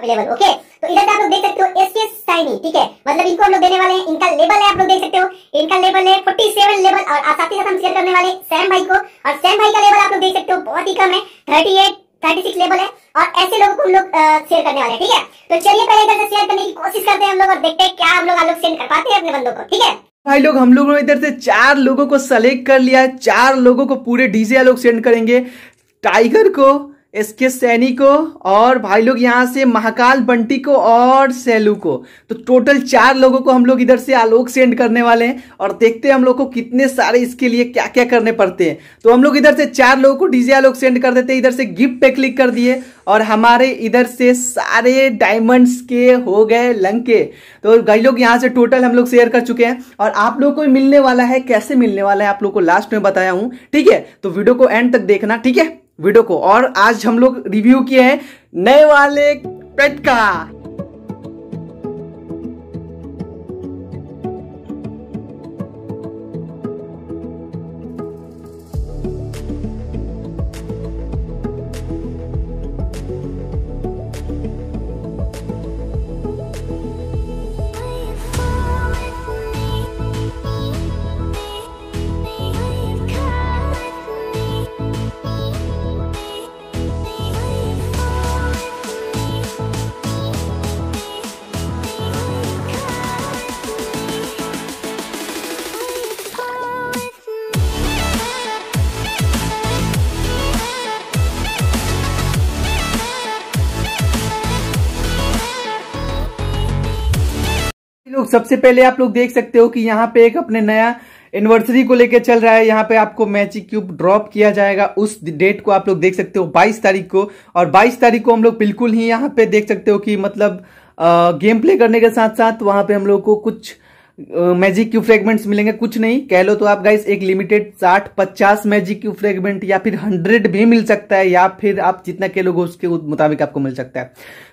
available okay तो इधर आप लोग देख सकते हो एस के साइनी ठीक है मतलब इनको हम लोग देने वाले हैं इनका लेबल है आप लोग देख सकते हो इनका लेबल है फोर्टी सेवन लेबल और साथ ही साथ हम शेयर करने वाले सैम भाई को और सैम भाई का लेवल आप लोग देख सकते हो बहुत ही कम है थर्टी थर्टी सिक्स लेवल है और ऐसे लोगों को हम लोग शेयर करने वाले ठीक है तो चलिए पहले इधर से शेयर करने की कोशिश करते हैं हम लोग और देखते हैं क्या हम लोग हम लोग सेंड कर पाते हैं अपने बंदों को ठीक है भाई लोग हम लोगों ने इधर से चार लोगों को सेलेक्ट कर लिया है चार लोगों को पूरे डीजे लोग सेंड करेंगे टाइगर को एस के सैनी को और भाई लोग यहाँ से महाकाल बंटी को और सैलू को तो टोटल चार लोगों को हम लोग इधर से आलोक सेंड करने वाले हैं और देखते हैं हम लोग को कितने सारे इसके लिए क्या क्या करने पड़ते हैं तो हम लोग इधर से चार लोगों को डीजे आलोक सेंड कर देते हैं इधर से गिफ्ट पे क्लिक कर दिए और हमारे इधर से सारे डायमंड्स के हो गए लंके तो भाई लोग यहाँ से टोटल हम लोग शेयर कर चुके हैं और आप लोग को मिलने वाला है कैसे मिलने वाला है आप लोग को लास्ट में बताया हूँ ठीक है तो वीडियो को एंड तक देखना ठीक है वीडियो को और आज हम लोग रिव्यू किए हैं नए वाले पेट का सबसे पहले आप लोग देख सकते हो कि यहाँ पे एक अपने नया एनिवर्सरी को लेकर चल रहा है यहाँ पे आपको मैजिक क्यूब ड्रॉप किया जाएगा उस डेट को आप लोग देख सकते हो 22 तारीख को और 22 तारीख को हम लोग बिल्कुल ही यहाँ पे देख सकते हो कि मतलब आ, गेम प्ले करने के साथ साथ वहां पे हम लोग को कुछ मैजिक क्यू फ्रेगमेंट्स मिलेंगे कुछ नहीं कह लो तो आप गाइस एक लिमिटेड साठ पचास मैजिक क्यू फ्रेगमेंट या फिर हंड्रेड भी मिल सकता है या फिर आप जितना कह लोगे उसके मुताबिक आपको मिल सकता है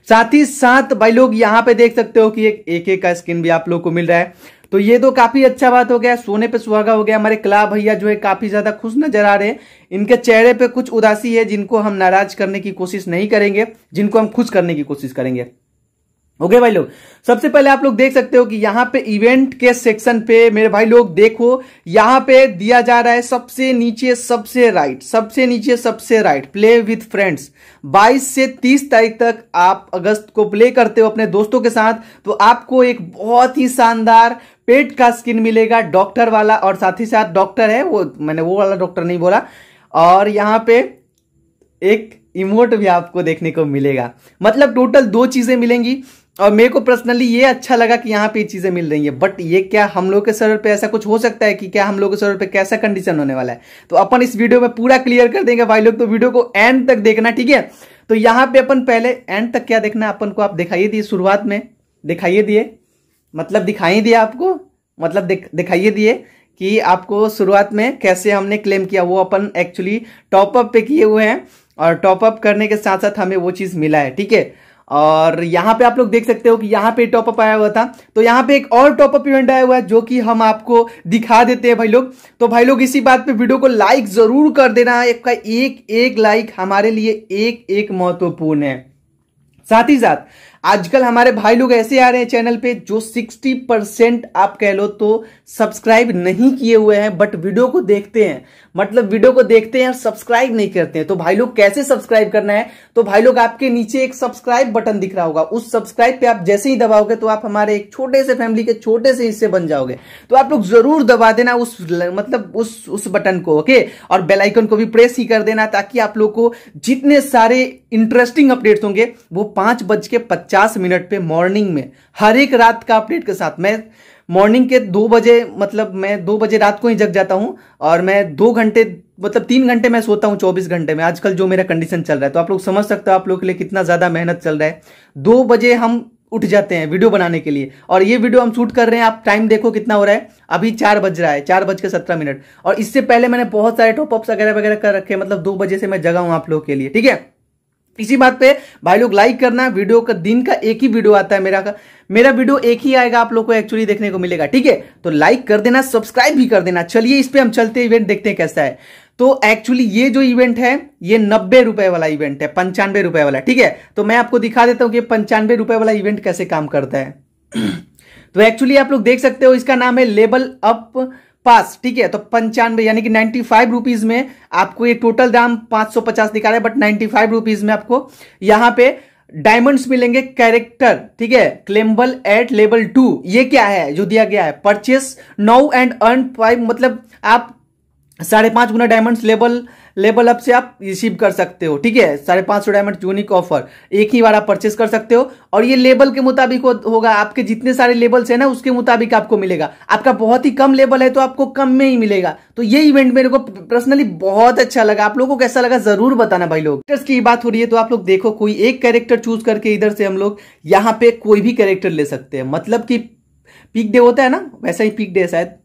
साथ ही साथ भाई लोग यहाँ पे देख सकते हो कि एक एक, एक का स्किन भी आप लोग को मिल रहा है तो ये तो काफी अच्छा बात हो गया सोने पे सुहागा हो गया हमारे कला भैया जो है काफी ज्यादा खुश नजर आ रहे हैं इनके चेहरे पे कुछ उदासी है जिनको हम नाराज करने की कोशिश नहीं करेंगे जिनको हम खुश करने की कोशिश करेंगे ओके okay भाई लोग सबसे पहले आप लोग देख सकते हो कि यहाँ पे इवेंट के सेक्शन पे मेरे भाई लोग देखो यहाँ पे दिया जा रहा है सबसे नीचे सबसे राइट सबसे नीचे सबसे राइट प्ले विथ फ्रेंड्स 22 से 30 तारीख तक आप अगस्त को प्ले करते हो अपने दोस्तों के साथ तो आपको एक बहुत ही शानदार पेट का स्किन मिलेगा डॉक्टर वाला और साथ ही साथ डॉक्टर है वो मैंने वो वाला डॉक्टर नहीं बोला और यहाँ पे एक इमोट भी आपको देखने को मिलेगा मतलब टोटल दो चीजें मिलेंगी और मेरे को पर्सनली ये अच्छा लगा कि यहाँ पे चीज़ें मिल रही है बट ये क्या हम लोग के सर्वर पे ऐसा कुछ हो सकता है कि क्या हम लोग के सर्वर पे कैसा कंडीशन होने वाला है तो अपन इस वीडियो में पूरा क्लियर कर देंगे भाई लोग तो वीडियो को एंड तक देखना ठीक है तो यहाँ पे अपन पहले एंड तक क्या देखना अपन को आप दिखाइए दिए शुरुआत में दिखाइए दिए मतलब दिखाई दिया आपको मतलब दिखाइए दिए कि आपको शुरुआत में कैसे हमने क्लेम किया वो अपन एक्चुअली टॉपअप पे किए हुए हैं और टॉपअप करने के साथ साथ हमें वो चीज़ मिला है ठीक है और यहाँ पे आप लोग देख सकते हो कि यहाँ पे टॉपअप आया हुआ था तो यहाँ पे एक और टॉपअप इवेंट आया हुआ है जो कि हम आपको दिखा देते हैं भाई लोग तो भाई लोग इसी बात पे वीडियो को लाइक जरूर कर देना आपका एक एक लाइक हमारे लिए एक एक महत्वपूर्ण है साथ ही साथ आजकल हमारे भाई लोग ऐसे आ रहे हैं चैनल पे जो 60 परसेंट आप कह लो तो सब्सक्राइब नहीं किए हुए हैं बट वीडियो को देखते हैं मतलब वीडियो को देखते हैं और सब्सक्राइब नहीं करते हैं तो भाई लोग कैसे सब्सक्राइब करना है तो भाई लोग आपके नीचे एक सब्सक्राइब बटन दिख रहा होगा उस सब्सक्राइब पे आप जैसे ही दबाओगे तो आप हमारे एक छोटे से फैमिली के छोटे से हिस्से बन जाओगे तो आप लोग जरूर दबा देना उस मतलब उस उस बटन को ओके और बेलाइकन को भी प्रेस ही कर देना ताकि आप लोग को जितने सारे इंटरेस्टिंग अपडेट्स होंगे वो पांच बज के पचास मिनट पे मॉर्निंग में हर एक रात का अपडेट के साथ मैं मॉर्निंग के दो बजे मतलब मैं दो बजे रात को ही जग जाता हूँ और मैं दो घंटे मतलब तीन घंटे मैं सोता हूँ चौबीस घंटे में आजकल जो मेरा कंडीशन चल रहा है तो आप लोग समझ सकते हो आप लोग के लिए कितना ज़्यादा मेहनत चल रहा है दो बजे हम उठ जाते हैं वीडियो बनाने के लिए और ये वीडियो हम शूट कर रहे हैं आप टाइम देखो कितना हो रहा है अभी चार बज रहा है चार बज के सत्रह मिनट और इससे पहले मैंने बहुत सारे टॉपअप्स वगैरह वगैरह कर रखे हैं मतलब दो बजे से मैं जगा हूं आप लोगों के लिए ठीक है इसी बात पे भाई लोग लाइक करना वीडियो का दिन का एक ही वीडियो आता है मेरा का मेरा वीडियो एक ही आएगा आप लोग को एक्चुअली देखने को मिलेगा ठीक है तो लाइक कर देना सब्सक्राइब भी कर देना चलिए इस पर हम चलते इवेंट देखते हैं कैसा है तो एक्चुअली ये जो इवेंट है ये नब्बे रुपए वाला इवेंट है पंचानवे रुपए वाला ठीक है तो मैं आपको दिखा देता हूं कि पंचानवे रुपए वाला इवेंट कैसे काम करता है तो एक्चुअली आप लोग देख सकते हो इसका नाम है लेबल अप पास ठीक है तो पंचानवे यानी कि नाइन्टी फाइव रुपीज में आपको ये टोटल दाम पांच सौ पचास दिखा रहा है बट नाइन्टी फाइव रुपीज में आपको यहां पे डायमंड्स मिलेंगे कैरेक्टर ठीक है क्लेम्बल एट लेवल टू ये क्या है जो दिया गया है purchase now and earn five मतलब आप साढ़े पांच गुना डायमंड्स लेवल लेवल अप से आप रिसीव कर सकते हो ठीक है साढ़े पांच सौ डायमंड यूनिक ऑफर एक ही बार आप परचेस कर सकते हो और ये लेवल के मुताबिक हो, होगा आपके जितने सारे लेवल्स है ना उसके मुताबिक आपको मिलेगा आपका बहुत ही कम लेवल है तो आपको कम में ही मिलेगा तो ये इवेंट मेरे को पर्सनली बहुत अच्छा लगा आप लोगों को कैसा लगा जरूर बताना भाई लोग की बात हो रही है तो आप लोग देखो कोई एक कैरेक्टर चूज करके इधर से हम लोग यहाँ पे कोई भी कैरेक्टर ले सकते हैं मतलब की पीक डे होता है ना वैसा ही पीक डे शायद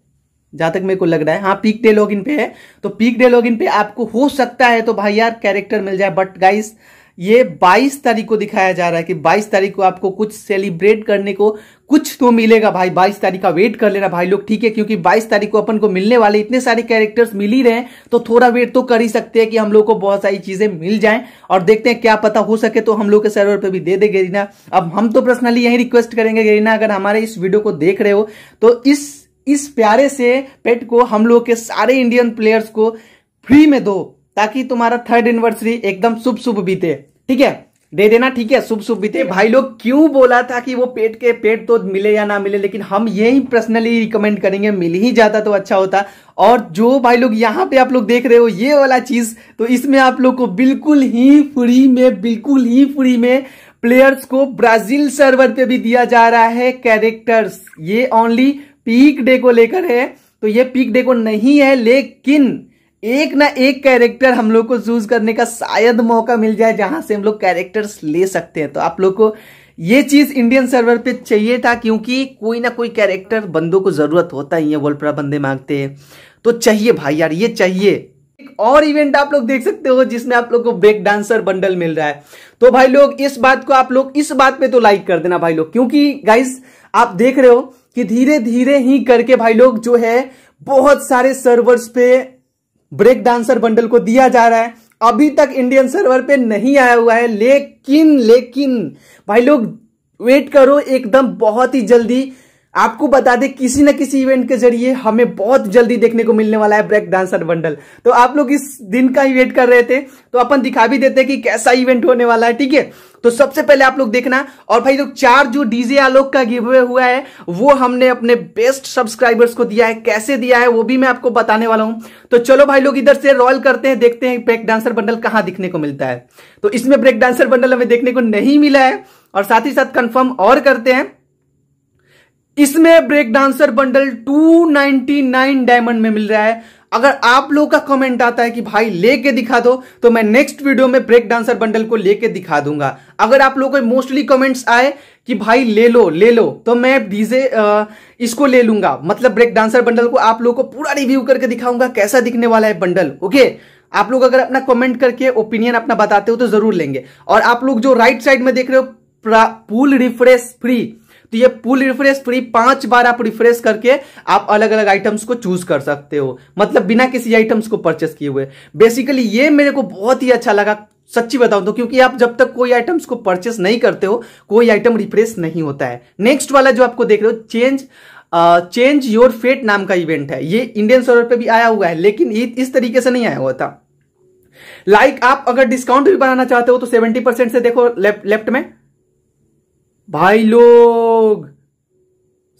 जहां तक मेरे को लग रहा है हाँ पीक डे लॉग इन पे है तो पीक डे लॉग इन पे आपको हो सकता है तो भाई यार कैरेक्टर मिल जाए बट गाइस ये 22 तारीख को दिखाया जा रहा है कि 22 तारीख को आपको कुछ सेलिब्रेट करने को कुछ तो मिलेगा भाई 22 तारीख का वेट कर लेना भाई लोग ठीक है क्योंकि 22 तारीख को अपन को मिलने वाले इतने सारे कैरेक्टर्स मिल ही रहे हैं तो थोड़ा वेट तो कर ही सकते हैं कि हम लोग को बहुत सारी चीजें मिल जाएं और देखते हैं क्या पता हो सके तो हम लोग के सर्वर पे भी दे दे गरीना अब हम तो पर्सनली यही रिक्वेस्ट करेंगे गरीना अगर हमारे इस वीडियो को देख रहे हो तो इस इस प्यारे से पेट को हम लोग के सारे इंडियन प्लेयर्स को फ्री में दो ताकि तुम्हारा थर्ड एनिवर्सरी एकदम शुभ शुभ बीते ठीक है दे देना ठीक है शुभ शुभ बीते भाई लोग क्यों बोला था कि वो पेट के पेट तो मिले या ना मिले लेकिन हम यही पर्सनली रिकमेंड करेंगे मिल ही जाता तो अच्छा होता और जो भाई लोग यहाँ पे आप लोग देख रहे हो ये वाला चीज तो इसमें आप लोग को बिल्कुल ही फ्री में बिल्कुल ही फ्री में प्लेयर्स को ब्राजील सर्वर पे भी दिया जा रहा है कैरेक्टर्स ये ओनली पीक डे को लेकर है तो ये पीक डे को नहीं है लेकिन एक ना एक कैरेक्टर हम लोग को चूज करने का शायद मौका मिल जाए जहां से हम लोग कैरेक्टर्स ले सकते हैं तो आप लोग को ये चीज इंडियन सर्वर पे चाहिए था क्योंकि कोई ना कोई कैरेक्टर बंदों को जरूरत होता ही है वोल्परा बंदे मांगते हैं तो चाहिए भाई यार ये चाहिए एक और इवेंट आप लोग देख सकते हो जिसमें आप लोग को ब्रेक डांसर बंडल मिल रहा है तो भाई लोग इस बात को आप लोग इस बात पे तो लाइक कर देना भाई लोग क्योंकि गाइस आप देख रहे हो कि धीरे धीरे ही करके भाई लोग जो है बहुत सारे सर्वर्स पे ब्रेक डांसर बंडल को दिया जा रहा है अभी तक इंडियन सर्वर पे नहीं आया हुआ है लेकिन लेकिन भाई लोग वेट करो एकदम बहुत ही जल्दी आपको बता दें किसी न किसी इवेंट के जरिए हमें बहुत जल्दी देखने को मिलने वाला है ब्रेक डांसर बंडल तो आप लोग इस दिन का ही वेट कर रहे थे तो अपन दिखा भी देते हैं कि कैसा इवेंट होने वाला है ठीक है तो सबसे पहले आप लोग देखना और भाई लोग चार जो डीजे आलोक का गिव हुआ है वो हमने अपने बेस्ट सब्सक्राइबर्स को दिया है कैसे दिया है वो भी मैं आपको बताने वाला हूं तो चलो भाई लोग इधर से रॉयल करते हैं देखते हैं ब्रेक डांसर बंडल कहां दिखने को मिलता है तो इसमें ब्रेक डांसर बंडल हमें देखने को नहीं मिला है और साथ ही साथ कंफर्म और करते हैं इसमें ब्रेक डांसर बंडल 299 डायमंड में मिल रहा है अगर आप लोग का कमेंट आता है कि भाई लेके दिखा दो तो मैं नेक्स्ट वीडियो में ब्रेक डांसर बंडल को लेके दिखा दूंगा अगर आप लोगों के मोस्टली कमेंट्स आए कि भाई ले लो ले लो तो मैं डीजे इसको ले लूंगा मतलब ब्रेक डांसर बंडल को आप लोगों को पूरा रिव्यू करके दिखाऊंगा कैसा दिखने वाला है बंडल ओके आप लोग अगर अपना कमेंट करके ओपिनियन अपना बताते हो तो जरूर लेंगे और आप लोग जो राइट साइड में देख रहे हो पूल रिफ्रेश फ्री तो ये पुल रिफ्रेश फ्री पांच बार आप रिफ्रेश करके आप अलग अलग आइटम्स को चूज कर सकते हो मतलब बिना किसी आइटम्स को परचेस किए हुए बेसिकली ये मेरे को बहुत ही अच्छा लगा सच्ची बताऊं तो क्योंकि आप जब तक कोई आइटम्स को परचेस नहीं करते हो कोई आइटम रिफ्रेश नहीं होता है नेक्स्ट वाला जो आपको देख रहे हो चेंज चेंज योर फेट नाम का इवेंट है ये इंडियन सर्वर पे भी आया हुआ है लेकिन इस तरीके से नहीं आया हुआ था लाइक like, आप अगर डिस्काउंट भी बनाना चाहते हो तो सेवेंटी परसेंट से देखो लेफ्ट लेफ्ट में भाई लोग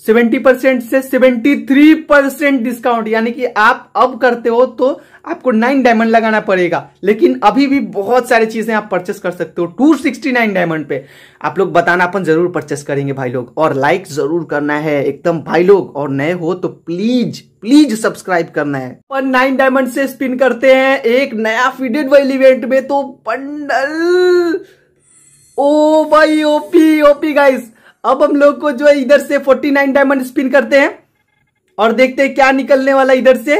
70 परसेंट से 73 परसेंट डिस्काउंट यानी कि आप अब करते हो तो आपको नाइन डायमंड लगाना पड़ेगा लेकिन अभी भी बहुत सारी चीजें आप परचेस कर सकते हो 269 डायमंड पे आप लोग बताना अपन जरूर परचेस करेंगे भाई लोग और लाइक जरूर करना है एकदम भाई लोग और नए हो तो प्लीज प्लीज सब्सक्राइब करना है और नाइन डायमंड से स्पिन करते हैं एक नया फीडेड वाइल इवेंट में तो पंडल ओ भाई ओपी ओपी गाइस अब हम लोग को जो है इधर से 49 डायमंड स्पिन करते हैं और देखते हैं क्या निकलने वाला इधर से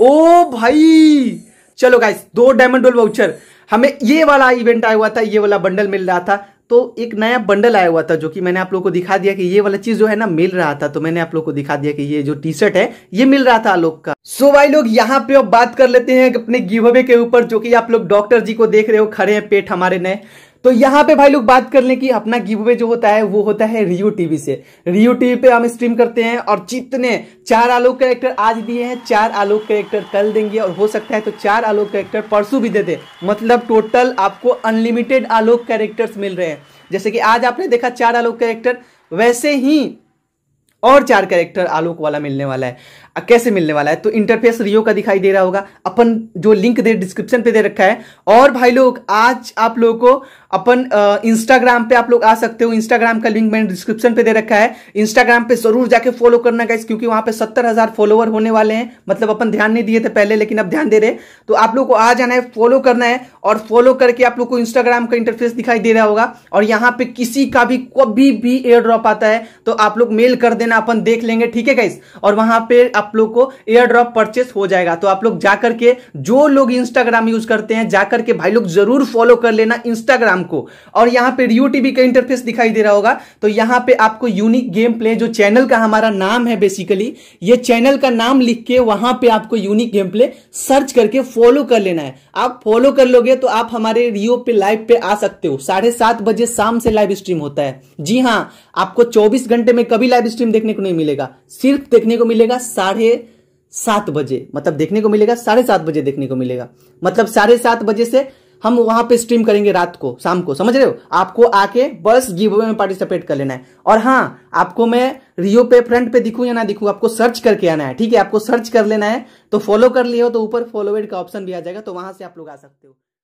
ओ भाई चलो गाइस दो डायमंड वाउचर हमें ये वाला इवेंट आया हुआ था ये वाला बंडल मिल रहा था तो एक नया बंडल आया हुआ था जो कि मैंने आप लोग को दिखा दिया कि ये वाला चीज जो है ना मिल रहा था तो मैंने आप लोग को दिखा दिया कि ये जो टी शर्ट है ये मिल रहा था आलोक का सो so, भाई लोग यहाँ पे अब बात कर लेते हैं अपने गिवे के ऊपर जो कि आप लोग डॉक्टर जी को देख रहे हो खड़े हैं पेट हमारे नए तो यहाँ पे भाई लोग बात कर लें कि अपना गिव अवे जो होता है वो होता है रियो टीवी से रियो टीवी पे हम स्ट्रीम करते हैं और जितने चार आलोक कैरेक्टर आज दिए हैं चार आलोक कैरेक्टर कल देंगे और हो सकता है तो चार आलोक कैरेक्टर परसों भी देते मतलब टोटल आपको अनलिमिटेड आलोक कैरेक्टर्स मिल रहे हैं जैसे कि आज आपने देखा चार आलोक कैरेक्टर वैसे ही और चार कैरेक्टर आलोक वाला मिलने वाला है कैसे मिलने वाला है तो इंटरफेस रियो का दिखाई दे रहा होगा अपन जो लिंक दे डिस्क्रिप्शन पे दे रखा है और भाई लोग आज आप लोगों को अपन इंस्टाग्राम पे आप लोग आ सकते हो इंस्टाग्राम का लिंक मैंने डिस्क्रिप्शन पे दे रखा है इंस्टाग्राम पे जरूर जाके फॉलो करना गाइस क्योंकि वहां पे सत्तर हजार फॉलोवर होने वाले हैं मतलब अपन ध्यान नहीं दिए थे पहले लेकिन अब ध्यान दे रहे तो आप लोग को आ जाना है फॉलो करना है और फॉलो करके आप लोग को इंस्टाग्राम का इंटरफेस दिखाई दे रहा होगा और यहाँ पे किसी का भी कभी भी एयर ड्रॉप आता है तो आप लोग मेल कर देना अपन देख लेंगे ठीक है गाइस और वहां पर आप लोग को एयर ड्रॉप परचेस हो जाएगा तो आप लोग जाकर के जो लोग इंस्टाग्राम यूज करते हैं जाकर के भाई लोग जरूर फॉलो कर लेना इंस्टाग्राम को और यहाँ पे रियो टीवी का इंटरफेस दिखाई दे रहा होगा तो यहाँ पे आपको यूनिक गेम प्ले जो चैनल का हमारा नाम है बेसिकली ये चैनल का नाम लिख के वहां पे आपको यूनिक गेम प्ले सर्च करके फॉलो कर लेना है आप फॉलो कर लोगे तो आप हमारे रियो पे लाइव पे आ सकते हो साढ़े बजे शाम से लाइव स्ट्रीम होता है जी हाँ आपको चौबीस घंटे में कभी लाइव स्ट्रीम देखने को नहीं मिलेगा सिर्फ देखने को मिलेगा साढ़े सात बजे मतलब देखने को मिलेगा साढ़े सात बजे देखने को मिलेगा मतलब साढ़े सात बजे से हम वहां पे स्ट्रीम करेंगे रात को शाम को समझ रहे हो आपको आके बस गिव अवे में पार्टिसिपेट कर लेना है और हाँ आपको मैं रियो पे फ्रंट पे दिखूं या ना दिखूं आपको सर्च करके आना है ठीक है आपको सर्च कर लेना है तो फॉलो कर लिए हो तो ऊपर फॉलोवेड का ऑप्शन भी आ जाएगा तो वहां से आप लोग आ सकते हो